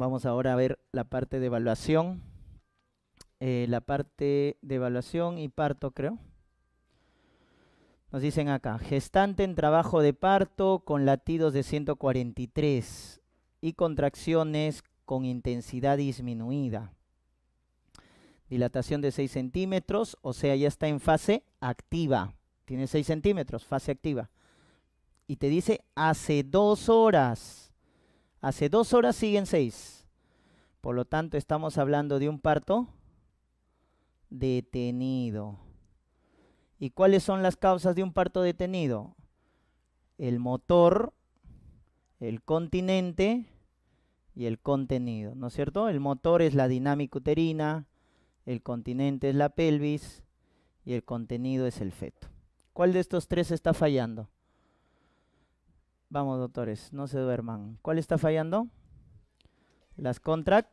Vamos ahora a ver la parte de evaluación. Eh, la parte de evaluación y parto, creo. Nos dicen acá, gestante en trabajo de parto con latidos de 143 y contracciones con intensidad disminuida. Dilatación de 6 centímetros, o sea, ya está en fase activa. Tiene 6 centímetros, fase activa. Y te dice, hace dos horas Hace dos horas siguen seis. Por lo tanto, estamos hablando de un parto detenido. ¿Y cuáles son las causas de un parto detenido? El motor, el continente y el contenido, ¿no es cierto? El motor es la dinámica uterina, el continente es la pelvis y el contenido es el feto. ¿Cuál de estos tres está fallando? Vamos, doctores, no se duerman. ¿Cuál está fallando? Las contracciones.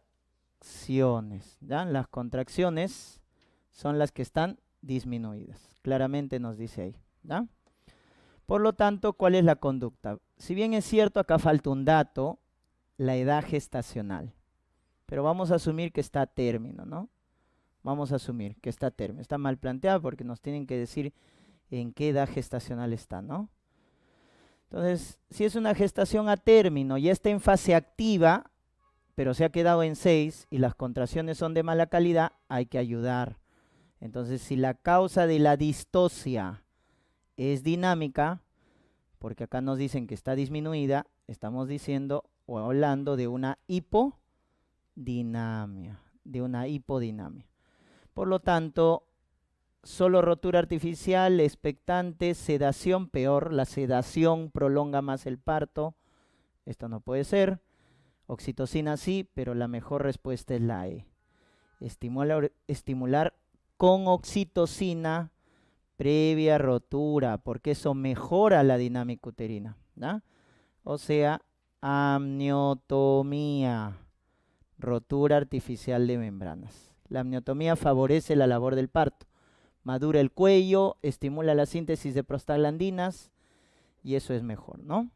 ¿ya? Las contracciones son las que están disminuidas. Claramente nos dice ahí. Por lo tanto, ¿cuál es la conducta? Si bien es cierto, acá falta un dato, la edad gestacional. Pero vamos a asumir que está a término, ¿no? Vamos a asumir que está a término. Está mal planteado porque nos tienen que decir en qué edad gestacional está, ¿no? Entonces, si es una gestación a término, y está en fase activa, pero se ha quedado en 6 y las contracciones son de mala calidad, hay que ayudar. Entonces, si la causa de la distosia es dinámica, porque acá nos dicen que está disminuida, estamos diciendo o hablando de una hipodinamia, de una hipodinamia. Por lo tanto, solo rotura artificial, expectante, sedación, peor, la sedación prolonga más el parto, esto no puede ser, oxitocina sí, pero la mejor respuesta es la E. Estimular, con oxitocina previa rotura, porque eso mejora la dinámica uterina, O sea, amniotomía, rotura artificial de membranas. La amniotomía favorece la labor del parto madura el cuello, estimula la síntesis de prostaglandinas y eso es mejor, ¿no?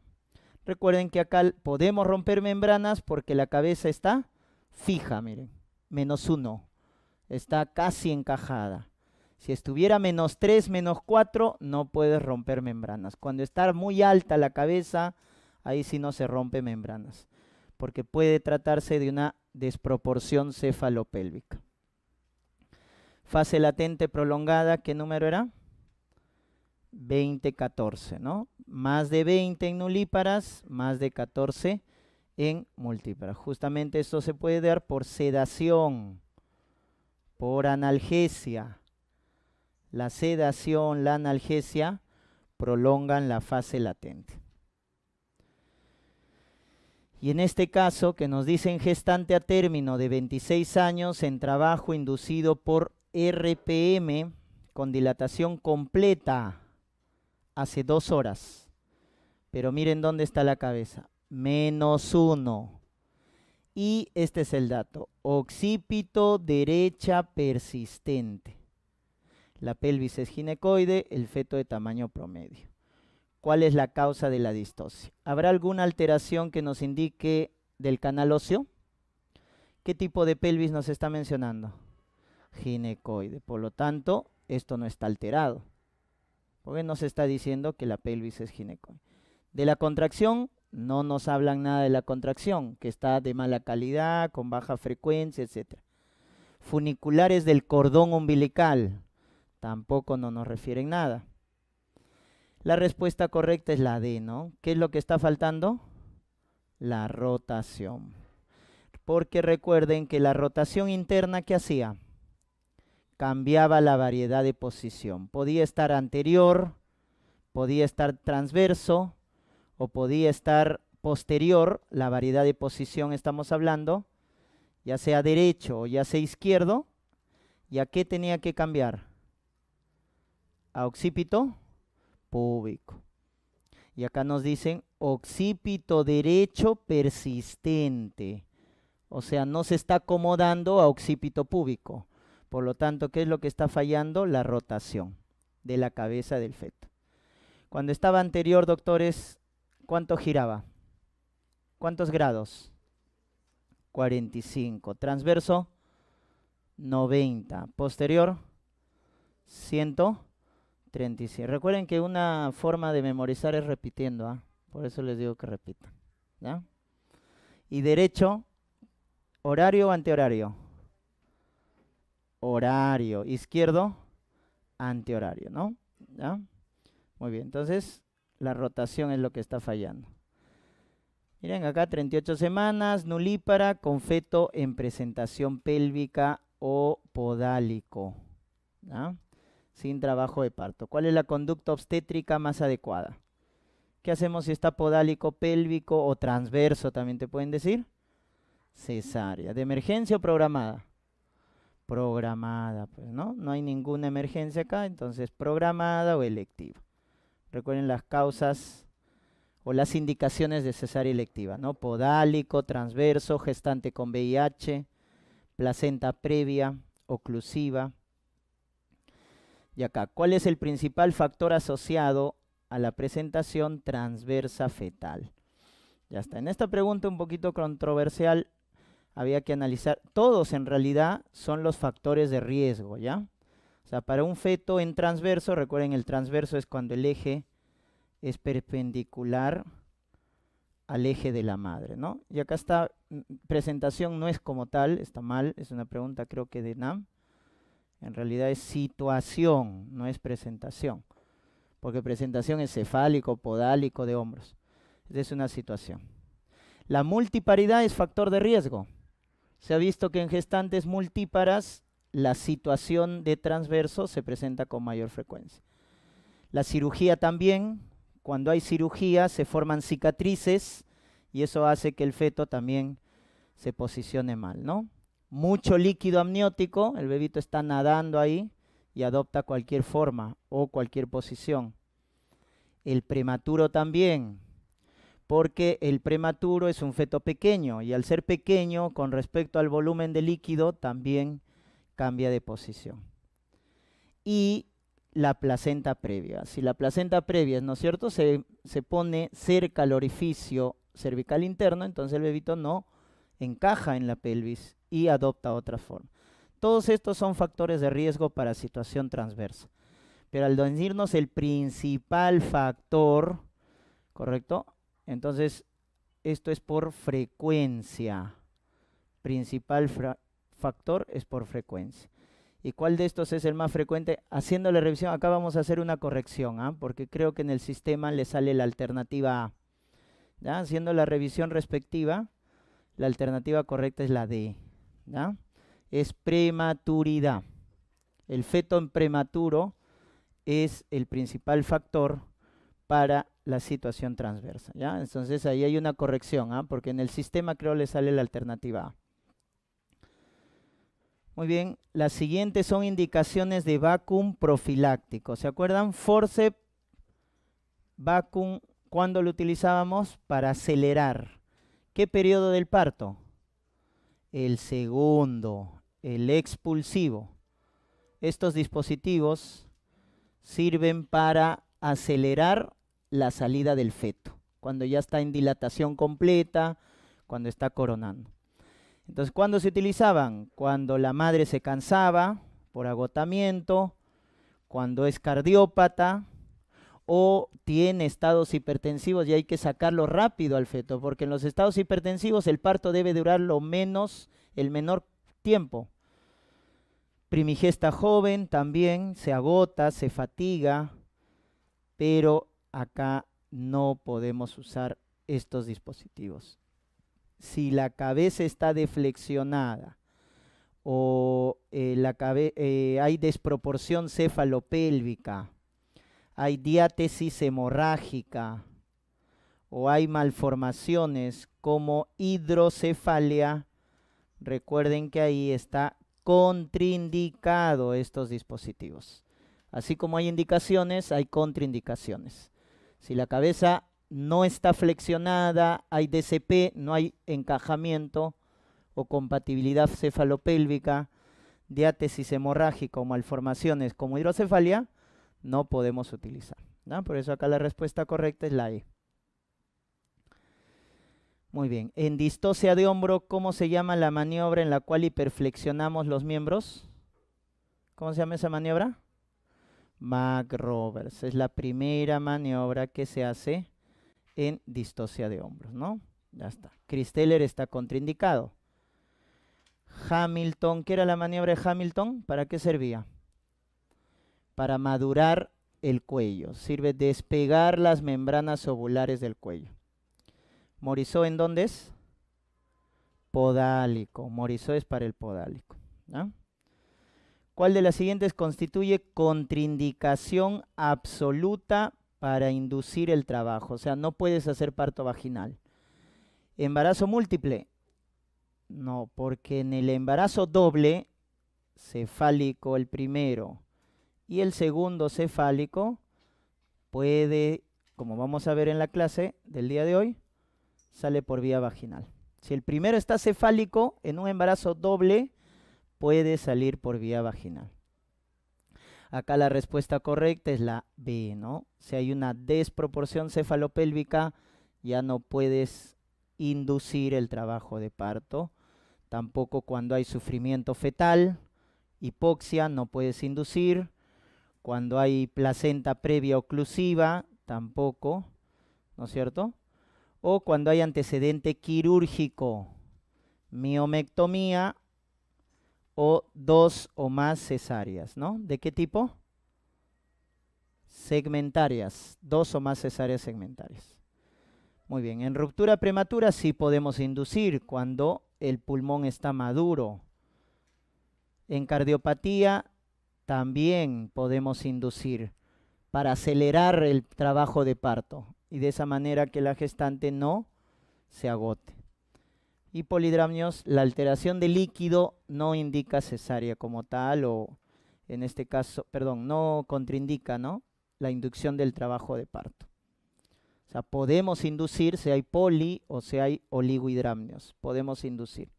Recuerden que acá podemos romper membranas porque la cabeza está fija, miren, menos uno. está casi encajada. Si estuviera menos tres, menos cuatro, no puedes romper membranas. Cuando está muy alta la cabeza, ahí sí no se rompe membranas, porque puede tratarse de una desproporción cefalopélvica. Fase latente prolongada, ¿qué número era? 20, 14, ¿no? Más de 20 en nulíparas, más de 14 en multíparas. Justamente esto se puede dar por sedación, por analgesia. La sedación, la analgesia prolongan la fase latente. Y en este caso, que nos dicen gestante a término de 26 años en trabajo inducido por RPM con dilatación completa hace dos horas. Pero miren dónde está la cabeza. Menos uno Y este es el dato. Occipito derecha persistente. La pelvis es ginecoide, el feto de tamaño promedio. ¿Cuál es la causa de la distosia? ¿Habrá alguna alteración que nos indique del canal óseo? ¿Qué tipo de pelvis nos está mencionando? ginecoide. Por lo tanto, esto no está alterado, porque nos está diciendo que la pelvis es ginecoide. De la contracción, no nos hablan nada de la contracción, que está de mala calidad, con baja frecuencia, etc. Funiculares del cordón umbilical, tampoco no nos refieren nada. La respuesta correcta es la D, ¿no? ¿Qué es lo que está faltando? La rotación. Porque recuerden que la rotación interna que hacía cambiaba la variedad de posición. Podía estar anterior, podía estar transverso o podía estar posterior, la variedad de posición estamos hablando, ya sea derecho o ya sea izquierdo. ¿Y a qué tenía que cambiar? A occipito púbico. Y acá nos dicen occipito derecho persistente. O sea, no se está acomodando a occipito púbico. Por lo tanto, ¿qué es lo que está fallando? La rotación de la cabeza del feto. Cuando estaba anterior, doctores, ¿cuánto giraba? ¿Cuántos grados? 45. Transverso, 90. Posterior, 137. Recuerden que una forma de memorizar es repitiendo, ¿ah? por eso les digo que repitan. Y derecho, horario o antehorario horario. Izquierdo, antihorario, ¿no? Muy bien, entonces la rotación es lo que está fallando. Miren acá, 38 semanas, nulípara con feto en presentación pélvica o podálico, sin trabajo de parto. ¿Cuál es la conducta obstétrica más adecuada? ¿Qué hacemos si está podálico, pélvico o transverso? También te pueden decir. Cesárea. ¿De emergencia o programada? programada, pues, ¿no? No hay ninguna emergencia acá, entonces programada o electiva. Recuerden las causas o las indicaciones de cesárea electiva, ¿no? Podálico, transverso, gestante con VIH, placenta previa, oclusiva. Y acá, ¿cuál es el principal factor asociado a la presentación transversa fetal? Ya está. En esta pregunta un poquito controversial, había que analizar, todos en realidad son los factores de riesgo, ¿ya? O sea, para un feto en transverso, recuerden el transverso es cuando el eje es perpendicular al eje de la madre, ¿no? Y acá está, mm, presentación no es como tal, está mal, es una pregunta creo que de NAM. En realidad es situación, no es presentación. Porque presentación es cefálico, podálico, de hombros. Es una situación. La multiparidad es factor de riesgo. Se ha visto que en gestantes multíparas la situación de transverso se presenta con mayor frecuencia. La cirugía también, cuando hay cirugía se forman cicatrices y eso hace que el feto también se posicione mal, ¿no? Mucho líquido amniótico, el bebito está nadando ahí y adopta cualquier forma o cualquier posición. El prematuro también, porque el prematuro es un feto pequeño y al ser pequeño con respecto al volumen de líquido también cambia de posición. Y la placenta previa. Si la placenta previa, ¿no es cierto?, se, pone cerca al orificio cervical interno, entonces el bebito no encaja en la pelvis y adopta otra forma. Todos estos son factores de riesgo para situación transversa. Pero al decirnos el principal factor, ¿correcto? Entonces, esto es por frecuencia. Principal factor es por frecuencia. ¿Y cuál de estos es el más frecuente? Haciendo la revisión, acá vamos a hacer una corrección, ¿ah? porque creo que en el sistema le sale la alternativa A. Haciendo la revisión respectiva, la alternativa correcta es la D. Es prematuridad. El feto en prematuro es el principal factor para la situación transversa. ¿ya? Entonces ahí hay una corrección, ¿ah? porque en el sistema creo le sale la alternativa A. Muy bien, las siguientes son indicaciones de vacuum profiláctico. ¿Se acuerdan? Force vacuum, ¿cuándo lo utilizábamos? Para acelerar. ¿Qué periodo del parto? El segundo, el expulsivo. Estos dispositivos sirven para acelerar la salida del feto, cuando ya está en dilatación completa, cuando está coronando. Entonces, ¿cuándo se utilizaban? Cuando la madre se cansaba por agotamiento, cuando es cardiópata o tiene estados hipertensivos y hay que sacarlo rápido al feto, porque en los estados hipertensivos el parto debe durar lo menos, el menor tiempo. Primigesta joven también se agota, se fatiga, pero acá no podemos usar estos dispositivos. Si la cabeza está deflexionada o eh, eh, hay desproporción cefalopélvica, hay diátesis hemorrágica o hay malformaciones como hidrocefalia, recuerden que ahí está contraindicado estos dispositivos. Así como hay indicaciones, hay contraindicaciones. Si la cabeza no está flexionada, hay DCP, no hay encajamiento o compatibilidad cefalopélvica, diátesis hemorrágica o malformaciones como hidrocefalia, no podemos utilizar. Por eso acá la respuesta correcta es la E. Muy bien. En distocia de hombro, ¿cómo se llama la maniobra en la cual hiperflexionamos los miembros? ¿Cómo se llama esa maniobra? Mac Es la primera maniobra que se hace en distocia de hombros, ¿no? Ya está. Christeller está contraindicado. Hamilton, ¿qué era la maniobra de Hamilton? ¿Para qué servía? Para madurar el cuello. Sirve despegar las membranas ovulares del cuello. Morizó, ¿en dónde es? Podálico. Morizó es para el podálico. ¿no? ¿Cuál de las siguientes constituye contraindicación absoluta para inducir el trabajo? O sea, no puedes hacer parto vaginal. ¿Embarazo múltiple? No, porque en el embarazo doble, cefálico el primero y el segundo cefálico, puede, como vamos a ver en la clase del día de hoy, sale por vía vaginal. Si el primero está cefálico en un embarazo doble, puede salir por vía vaginal. Acá la respuesta correcta es la B, ¿no? Si hay una desproporción cefalopélvica, ya no puedes inducir el trabajo de parto. Tampoco cuando hay sufrimiento fetal, hipoxia, no puedes inducir. Cuando hay placenta previa oclusiva, tampoco, ¿no es cierto? O cuando hay antecedente quirúrgico, miomectomía o dos o más cesáreas, ¿no? ¿De qué tipo? Segmentarias, dos o más cesáreas segmentarias. Muy bien, en ruptura prematura sí podemos inducir cuando el pulmón está maduro. En cardiopatía también podemos inducir para acelerar el trabajo de parto y de esa manera que la gestante no se agote y polidramnios, la alteración de líquido no indica cesárea como tal o en este caso, perdón, no contraindica, ¿no? La inducción del trabajo de parto. O sea, podemos inducir si hay poli o si hay oligohidramnios. Podemos inducir.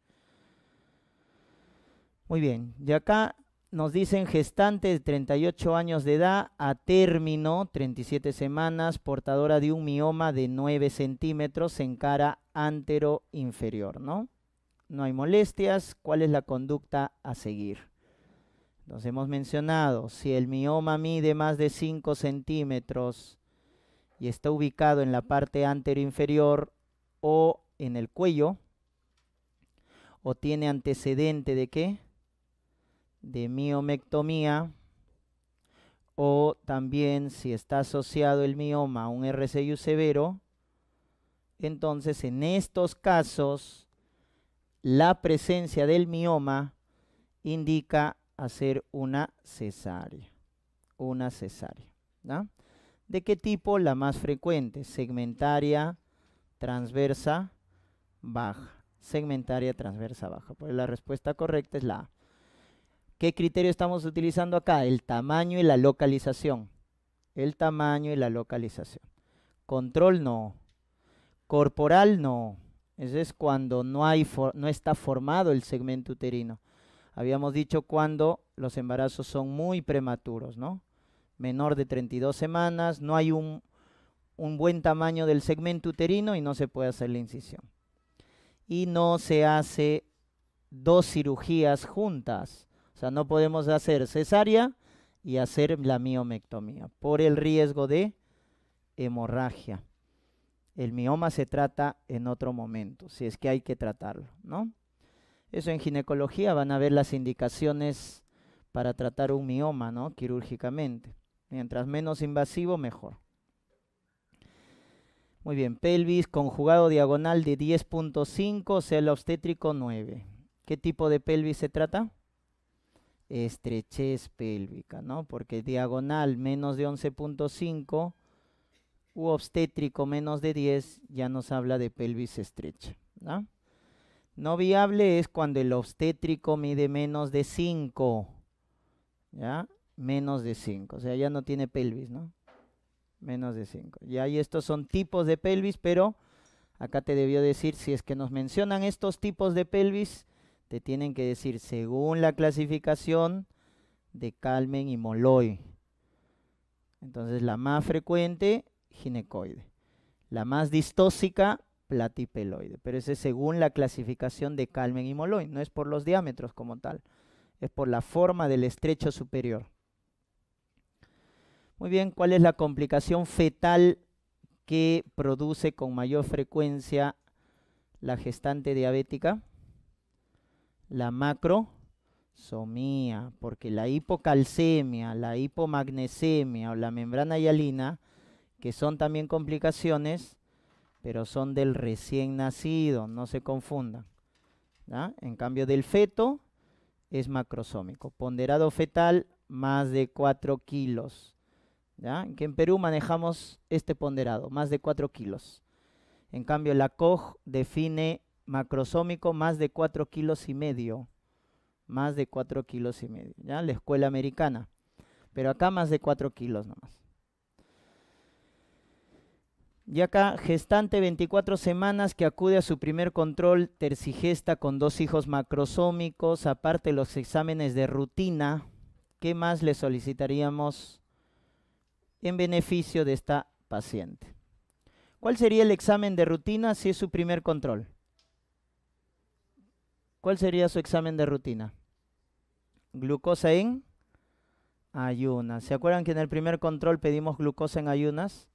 Muy bien, de acá nos dicen gestante de 38 años de edad a término, 37 semanas, portadora de un mioma de 9 centímetros en cara antero inferior, ¿no? No hay molestias, ¿cuál es la conducta a seguir? Nos hemos mencionado, si el mioma mide más de 5 centímetros y está ubicado en la parte antero inferior o en el cuello, o tiene antecedente de qué? de miomectomía o también si está asociado el mioma a un RCU severo, entonces en estos casos la presencia del mioma indica hacer una cesárea. Una cesárea. ¿De qué tipo? La más frecuente, segmentaria, transversa, baja. Segmentaria, transversa, baja. Pues la respuesta correcta es la ¿Qué criterio estamos utilizando acá? El tamaño y la localización. El tamaño y la localización. Control no. Corporal no. Ese es cuando no, está formado el segmento uterino. Habíamos dicho cuando los embarazos son muy prematuros, ¿no? Menor de 32 semanas, no hay un, un buen tamaño del segmento uterino y no se puede hacer la incisión. Y no se hace dos cirugías juntas. O sea, no podemos hacer cesárea y hacer la miomectomía por el riesgo de hemorragia. El mioma se trata en otro momento, si es que hay que tratarlo, ¿no? Eso en ginecología van a ver las indicaciones para tratar un mioma, ¿no? Quirúrgicamente. Mientras menos invasivo, mejor. Muy bien, pelvis, conjugado diagonal de 10.5, cel obstétrico 9. ¿Qué tipo de pelvis se trata? estrechez pélvica, ¿no? Porque diagonal menos de 11.5 u obstétrico menos de 10 ya nos habla de pelvis estrecha, ¿no? No viable es cuando el obstétrico mide menos de 5, ¿ya? Menos de 5, o sea, ya no tiene pelvis, ¿no? Menos de 5. Ya, ahí estos son tipos de pelvis, pero acá te debió decir, si es que nos mencionan estos tipos de pelvis, te tienen que decir según la clasificación de Calmen y Molloy. Entonces la más frecuente, ginecoide. La más distósica, platipeloide. Pero ese es según la clasificación de Calmen y Molloy. No es por los diámetros como tal. Es por la forma del estrecho superior. Muy bien, ¿cuál es la complicación fetal que produce con mayor frecuencia la gestante diabética? la macrosomía, porque la hipocalcemia, la hipomagnesemia o la membrana hialina, que son también complicaciones, pero son del recién nacido, no se confundan. En cambio del feto es macrosómico. Ponderado fetal más de 4 kilos. ¿ya? Que en Perú manejamos este ponderado, más de 4 kilos. En cambio la COG define macrosómico más de 4 kilos y medio. Más de 4 kilos y medio, ¿ya? La escuela americana. Pero acá más de 4 kilos nomás. Y acá, gestante 24 semanas que acude a su primer control tercigesta con dos hijos macrosómicos, aparte los exámenes de rutina, ¿qué más le solicitaríamos en beneficio de esta paciente? ¿Cuál sería el examen de rutina si es su primer control? ¿Cuál sería su examen de rutina? Glucosa en ayunas. ¿Se acuerdan que en el primer control pedimos glucosa en ayunas?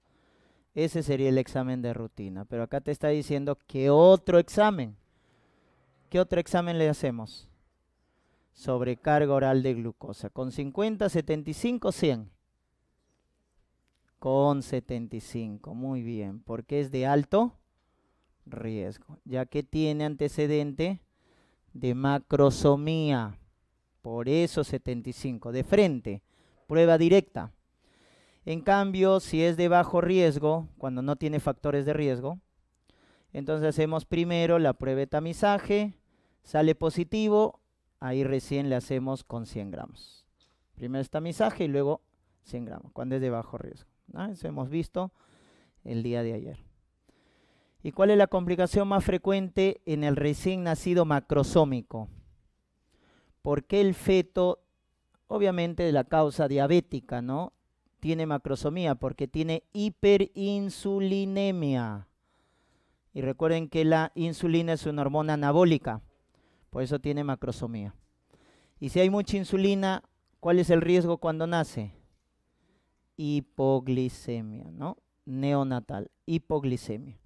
Ese sería el examen de rutina. Pero acá te está diciendo que otro examen. ¿Qué otro examen le hacemos? Sobrecarga oral de glucosa. Con 50, 75, 100. Con 75. Muy bien. Porque es de alto riesgo. Ya que tiene antecedente de macrosomía. Por eso 75. De frente, prueba directa. En cambio, si es de bajo riesgo, cuando no tiene factores de riesgo, entonces hacemos primero la prueba de tamizaje, sale positivo, ahí recién le hacemos con 100 gramos. Primero es tamizaje y luego 100 gramos, cuando es de bajo riesgo. Eso hemos visto el día de ayer. ¿Y cuál es la complicación más frecuente en el recién nacido macrosómico? Porque el feto, obviamente de la causa diabética, ¿no? Tiene macrosomía porque tiene hiperinsulinemia. Y recuerden que la insulina es una hormona anabólica, por eso tiene macrosomía. Y si hay mucha insulina, ¿cuál es el riesgo cuando nace? Hipoglicemia, ¿no? Neonatal, hipoglicemia.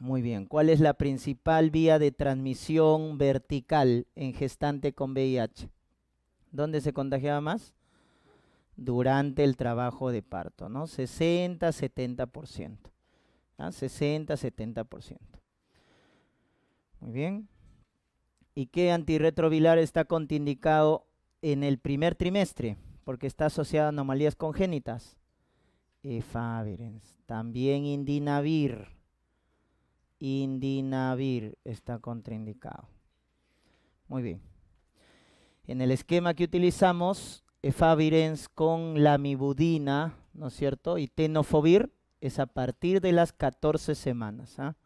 Muy bien. ¿Cuál es la principal vía de transmisión vertical en gestante con VIH? ¿Dónde se contagiaba más? Durante el trabajo de parto, ¿no? 60-70%. 60 60-70%. Muy bien. ¿Y qué antirretroviral está contraindicado en el primer trimestre? Porque está asociado a anomalías congénitas. Efavirens. También indinavir. Indinavir está contraindicado. Muy bien. En el esquema que utilizamos, efavirens con lamibudina, ¿no es cierto? Y tenofovir es a partir de las 14 semanas. ¿ah?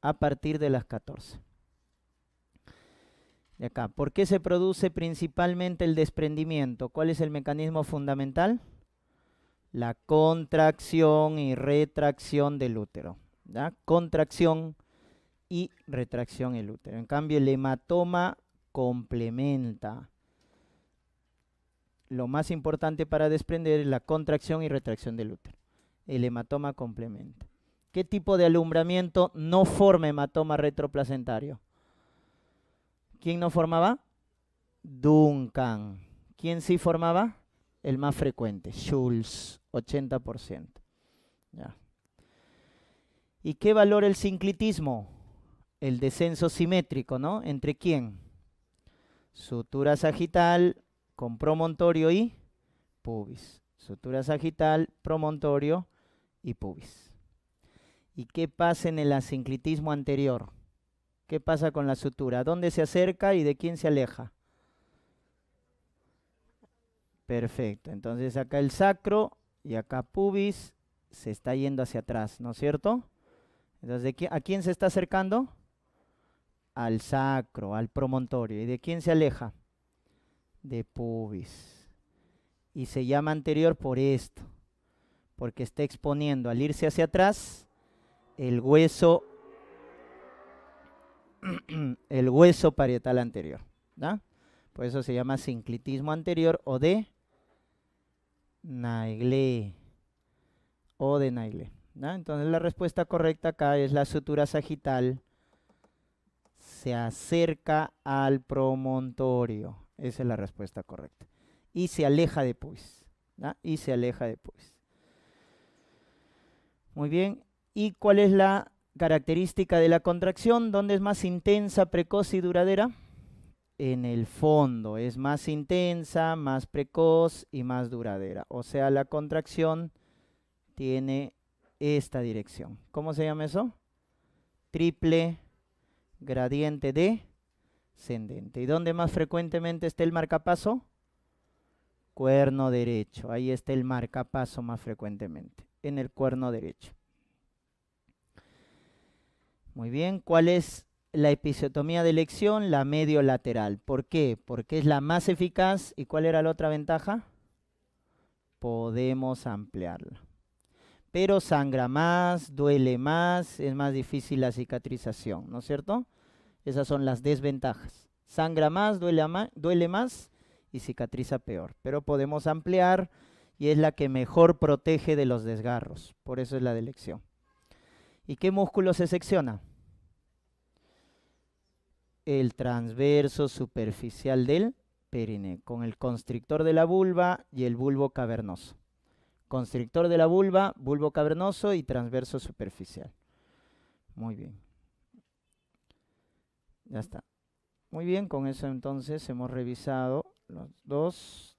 A partir de las 14. De acá. ¿Por qué se produce principalmente el desprendimiento? ¿Cuál es el mecanismo fundamental? La contracción y retracción del útero contracción y retracción el útero. En cambio, el hematoma complementa. Lo más importante para desprender es la contracción y retracción del útero. El hematoma complementa. ¿Qué tipo de alumbramiento no forma hematoma retroplacentario? ¿Quién no formaba? Duncan. ¿Quién sí formaba? El más frecuente, Schulz, 80%. Ya. ¿Y qué valora el sinclitismo? El descenso simétrico, ¿no? ¿Entre quién? Sutura sagital con promontorio y pubis. Sutura sagital, promontorio y pubis. ¿Y qué pasa en el asinclitismo anterior? ¿Qué pasa con la sutura? ¿Dónde se acerca y de quién se aleja? Perfecto. Entonces acá el sacro y acá pubis se está yendo hacia atrás, ¿no es cierto? Entonces, ¿a quién se está acercando? Al sacro, al promontorio. ¿Y de quién se aleja? De pubis. Y se llama anterior por esto, porque está exponiendo al irse hacia atrás el hueso, el hueso parietal anterior. Por eso se llama sinclitismo anterior o de Nagle. O de naigle. Entonces la respuesta correcta acá es la sutura sagital se acerca al promontorio. Esa es la respuesta correcta. Y se aleja de pues, Y se aleja de pues. Muy bien. ¿Y cuál es la característica de la contracción? ¿Dónde es más intensa, precoz y duradera? En el fondo. Es más intensa, más precoz y más duradera. O sea, la contracción tiene esta dirección. ¿Cómo se llama eso? Triple gradiente descendente. ¿Y dónde más frecuentemente está el marcapaso? Cuerno derecho. Ahí está el marcapaso más frecuentemente, en el cuerno derecho. Muy bien, ¿cuál es la episiotomía de elección? La medio lateral. ¿Por qué? Porque es la más eficaz. ¿Y cuál era la otra ventaja? Podemos ampliarla pero sangra más, duele más, es más difícil la cicatrización, ¿no es cierto? Esas son las desventajas. Sangra más, duele, duele más y cicatriza peor, pero podemos ampliar y es la que mejor protege de los desgarros, por eso es la delección. ¿Y qué músculo se secciona? El transverso superficial del perineo, con el constrictor de la vulva y el bulbo cavernoso constrictor de la vulva, bulbo cavernoso y transverso superficial. Muy bien. Ya está. Muy bien, con eso entonces hemos revisado los dos